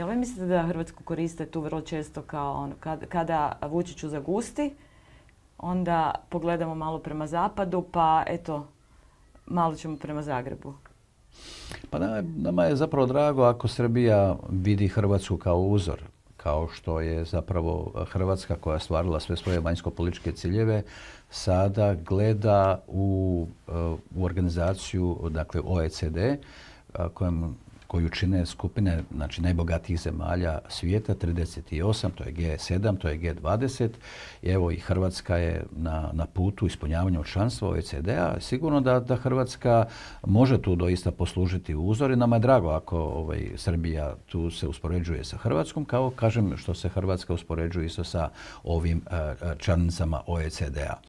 Jel vi mislite da Hrvatsku koriste tu vrlo često kao ono, kad, kada Vučiću zagusti, onda pogledamo malo prema zapadu, pa eto, malo ćemo prema Zagrebu? Pa nama, je zapravo drago ako Srbija vidi Hrvatsku kao uzor, kao što je zapravo Hrvatska koja je stvarila sve svoje vanjsko-političke ciljeve, sada gleda u, e, u organizaciju, dakle OECD, kojem koju čine skupine znači, najbogatijih zemalja svijeta, 38, to je G7, to je G20. evo i Hrvatska je na, na putu ispunjavanja članstva OECD-a. Sigurno da, da Hrvatska može tu doista poslužiti uzor i nama je drago ako ovaj, Srbija tu se uspoređuje sa Hrvatskom, kao kažem što se Hrvatska uspoređuje isto sa ovim uh, članicama OECD-a.